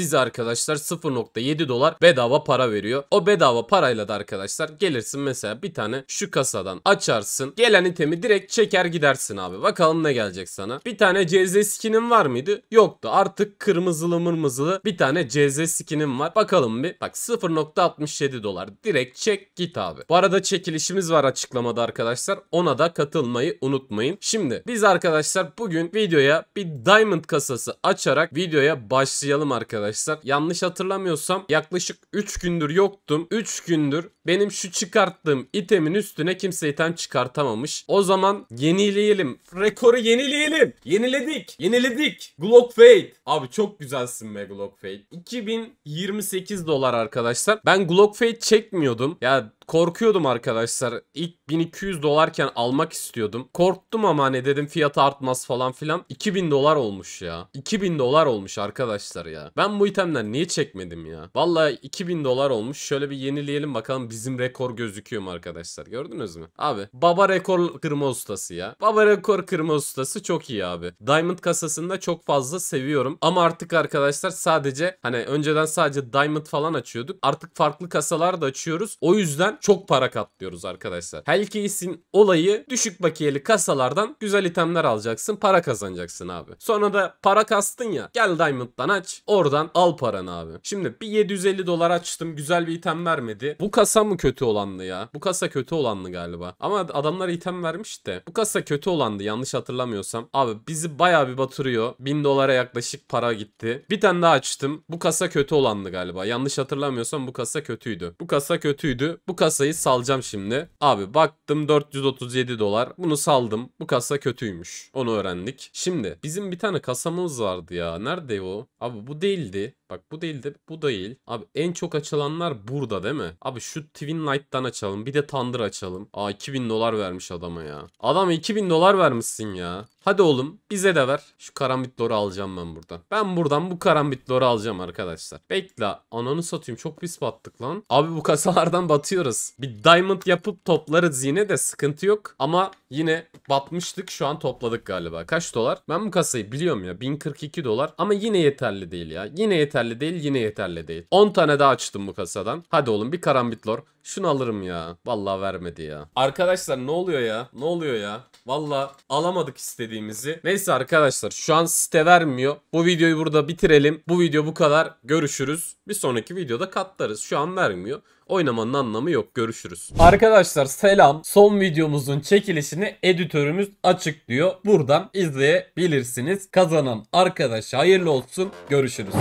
size arkadaşlar 0.7 dolar bedava para veriyor. O bedava parayla da arkadaşlar gelirsin mesela bir tane şu kasadan açarsın. Gelen itemi direkt çeker gidersin abi. Bakalım ne gelecek sana. Bir tane CZ skinin var mıydı? Yoktu. Artık kırmızılı mırmızılı bir tane CZ Skin'in var. Bakalım bir. Bak 0.67 dolar. Direkt çek git abi. Bu arada çekilişimiz var açıklamada arkadaşlar. Ona da katılmayı unutmayın. Şimdi biz arkadaşlar bugün videoya bir diamond kasası açarak videoya başlayalım arkadaşlar arkadaşlar. Yanlış hatırlamıyorsam yaklaşık 3 gündür yoktum. 3 gündür benim şu çıkarttığım itemin üstüne kimse item çıkartamamış. O zaman yenileyelim. Rekoru yenileyelim. Yeniledik. Yeniledik. Glock Fade. Abi çok güzelsin be Glock Fade. 2028 dolar arkadaşlar. Ben Glock Fade çekmiyordum. Ya Korkuyordum arkadaşlar. İlk 1200 dolarken almak istiyordum. Korktum ama hani dedim Fiyat artmaz falan filan. 2000 dolar olmuş ya. 2000 dolar olmuş arkadaşlar ya. Ben bu itemden niye çekmedim ya? Vallahi 2000 dolar olmuş. Şöyle bir yenileyelim bakalım bizim rekor gözüküyor mu arkadaşlar? Gördünüz mü? Abi baba rekor kırma ustası ya. Baba rekor kırma ustası çok iyi abi. Diamond kasasında çok fazla seviyorum. Ama artık arkadaşlar sadece hani önceden sadece Diamond falan açıyorduk. Artık farklı kasalar da açıyoruz. O yüzden çok para katlıyoruz arkadaşlar. Hellcase'in olayı düşük bakiyeli kasalardan güzel itemler alacaksın. Para kazanacaksın abi. Sonra da para kastın ya. Gel Diamond'dan aç. Oradan al paranı abi. Şimdi bir 750 dolar açtım. Güzel bir item vermedi. Bu kasa mı kötü olanlı ya? Bu kasa kötü olanlı galiba. Ama adamlar item vermiş de. Bu kasa kötü olandı yanlış hatırlamıyorsam. Abi bizi baya bir batırıyor. 1000 dolara yaklaşık para gitti. Bir tane daha açtım. Bu kasa kötü olandı galiba. Yanlış hatırlamıyorsam bu kasa kötüydü. Bu kasa kötüydü. Bu kasa kasayı salacağım şimdi. Abi baktım 437 dolar. Bunu saldım. Bu kasa kötüymüş. Onu öğrendik. Şimdi bizim bir tane kasamız vardı ya. Nerede o? Abi bu değildi. Bak bu değil de bu değil. Abi en çok açılanlar burada değil mi? Abi şu Twin Light'tan açalım. Bir de Thunder açalım. Aa 2000 dolar vermiş adama ya. Adam 2000 dolar vermişsin ya. Hadi oğlum bize de ver. Şu karambit lore alacağım ben buradan. Ben buradan bu karambit lore alacağım arkadaşlar. Bekle ananı satayım çok pis battık lan. Abi bu kasalardan batıyoruz. Bir diamond yapıp toplarız yine de sıkıntı yok. Ama yine batmıştık şu an topladık galiba. Kaç dolar? Ben bu kasayı biliyorum ya 1042 dolar ama yine yeterli değil ya. Yine yeterli yeterli değil yine yeterli değil. 10 tane daha açtım bu kasadan. Hadi oğlum bir karambitlor Şunu alırım ya. Vallahi vermedi ya. Arkadaşlar ne oluyor ya? Ne oluyor ya? Valla alamadık istediğimizi. Neyse arkadaşlar şu an site vermiyor. Bu videoyu burada bitirelim. Bu video bu kadar. Görüşürüz. Bir sonraki videoda katlarız. Şu an vermiyor oynamanın anlamı yok. Görüşürüz. Arkadaşlar selam. Son videomuzun çekilişini editörümüz açıklıyor. Buradan izleyebilirsiniz. Kazanan arkadaş hayırlı olsun. Görüşürüz.